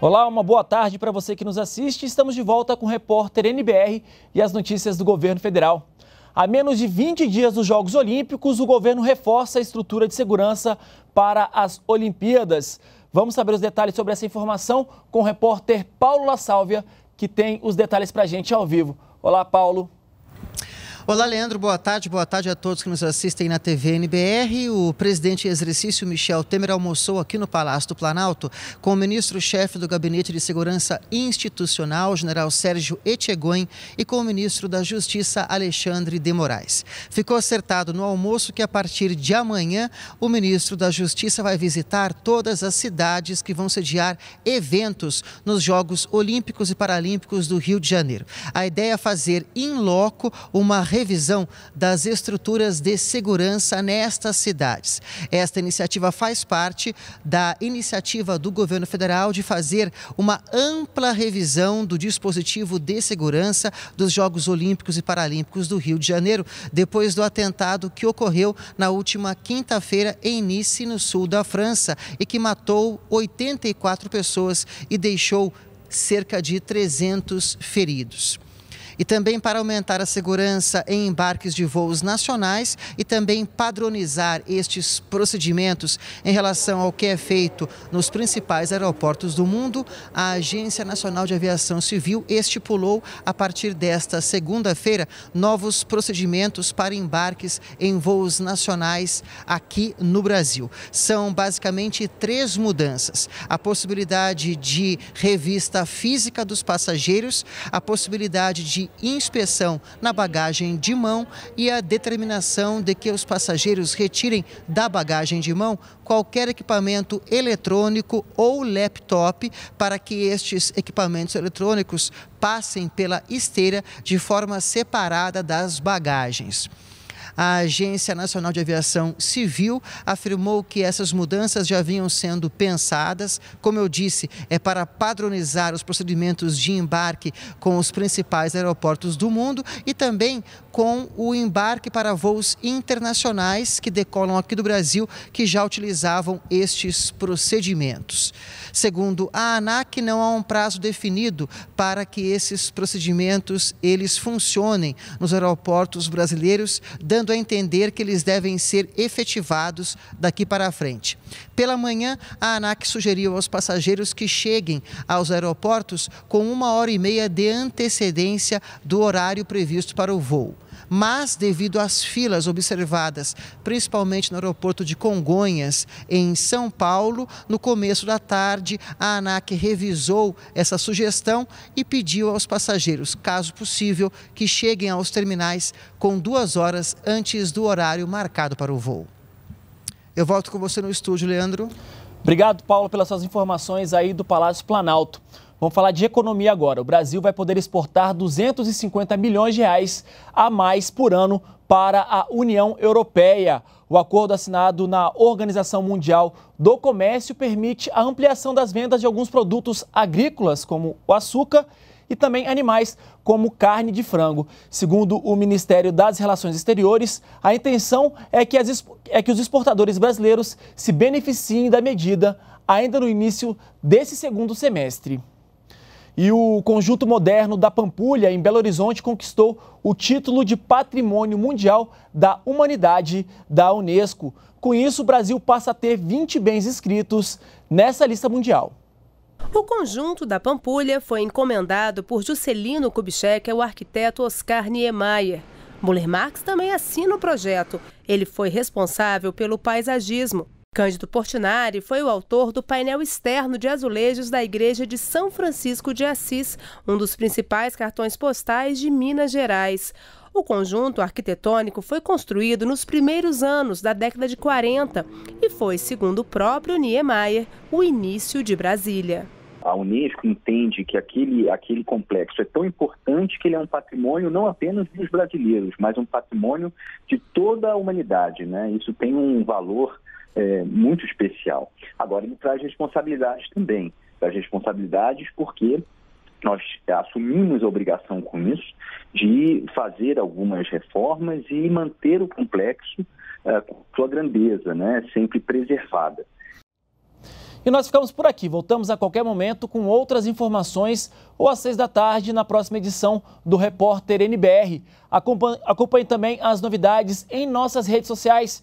Olá, uma boa tarde para você que nos assiste. Estamos de volta com o repórter NBR e as notícias do governo federal. A menos de 20 dias dos Jogos Olímpicos, o governo reforça a estrutura de segurança para as Olimpíadas. Vamos saber os detalhes sobre essa informação com o repórter Paulo La Sálvia, que tem os detalhes para a gente ao vivo. Olá, Paulo. Olá, Leandro, boa tarde. Boa tarde a todos que nos assistem na TV NBR. O presidente em exercício, Michel Temer, almoçou aqui no Palácio do Planalto com o ministro-chefe do Gabinete de Segurança Institucional, general Sérgio Etchegoin, e com o ministro da Justiça, Alexandre de Moraes. Ficou acertado no almoço que, a partir de amanhã, o ministro da Justiça vai visitar todas as cidades que vão sediar eventos nos Jogos Olímpicos e Paralímpicos do Rio de Janeiro. A ideia é fazer, em loco, uma revisão das estruturas de segurança nestas cidades. Esta iniciativa faz parte da iniciativa do governo federal de fazer uma ampla revisão do dispositivo de segurança dos Jogos Olímpicos e Paralímpicos do Rio de Janeiro, depois do atentado que ocorreu na última quinta-feira em Nice, no sul da França, e que matou 84 pessoas e deixou cerca de 300 feridos e também para aumentar a segurança em embarques de voos nacionais e também padronizar estes procedimentos em relação ao que é feito nos principais aeroportos do mundo, a Agência Nacional de Aviação Civil estipulou a partir desta segunda-feira novos procedimentos para embarques em voos nacionais aqui no Brasil. São basicamente três mudanças: a possibilidade de revista física dos passageiros, a possibilidade de inspeção na bagagem de mão e a determinação de que os passageiros retirem da bagagem de mão qualquer equipamento eletrônico ou laptop para que estes equipamentos eletrônicos passem pela esteira de forma separada das bagagens. A Agência Nacional de Aviação Civil afirmou que essas mudanças já vinham sendo pensadas, como eu disse, é para padronizar os procedimentos de embarque com os principais aeroportos do mundo e também com o embarque para voos internacionais que decolam aqui do Brasil, que já utilizavam estes procedimentos. Segundo a ANAC, não há um prazo definido para que esses procedimentos eles funcionem nos aeroportos brasileiros, dando a entender que eles devem ser efetivados daqui para frente. Pela manhã, a ANAC sugeriu aos passageiros que cheguem aos aeroportos com uma hora e meia de antecedência do horário previsto para o voo mas devido às filas observadas, principalmente no aeroporto de Congonhas, em São Paulo, no começo da tarde, a ANAC revisou essa sugestão e pediu aos passageiros, caso possível, que cheguem aos terminais com duas horas antes do horário marcado para o voo. Eu volto com você no estúdio, Leandro. Obrigado, Paulo, pelas suas informações aí do Palácio Planalto. Vamos falar de economia agora. O Brasil vai poder exportar 250 milhões de reais a mais por ano para a União Europeia. O acordo assinado na Organização Mundial do Comércio permite a ampliação das vendas de alguns produtos agrícolas, como o açúcar, e também animais, como carne de frango. Segundo o Ministério das Relações Exteriores, a intenção é que, as, é que os exportadores brasileiros se beneficiem da medida ainda no início desse segundo semestre. E o conjunto moderno da Pampulha, em Belo Horizonte, conquistou o título de Patrimônio Mundial da Humanidade da Unesco. Com isso, o Brasil passa a ter 20 bens inscritos nessa lista mundial. O conjunto da Pampulha foi encomendado por Juscelino Kubitschek ao arquiteto Oscar Niemeyer. Muller Marx também assina o projeto. Ele foi responsável pelo paisagismo. Cândido Portinari foi o autor do painel externo de azulejos da Igreja de São Francisco de Assis, um dos principais cartões postais de Minas Gerais. O conjunto arquitetônico foi construído nos primeiros anos da década de 40 e foi, segundo o próprio Niemeyer, o início de Brasília. A Unesco entende que aquele, aquele complexo é tão importante que ele é um patrimônio não apenas dos brasileiros, mas um patrimônio de toda a humanidade. Né? Isso tem um valor é, muito especial. Agora, ele traz responsabilidades também. Traz responsabilidades porque nós assumimos a obrigação com isso de fazer algumas reformas e manter o complexo é, com sua grandeza, né, sempre preservada. E nós ficamos por aqui. Voltamos a qualquer momento com outras informações ou às seis da tarde na próxima edição do Repórter NBR. Acompanhe, acompanhe também as novidades em nossas redes sociais.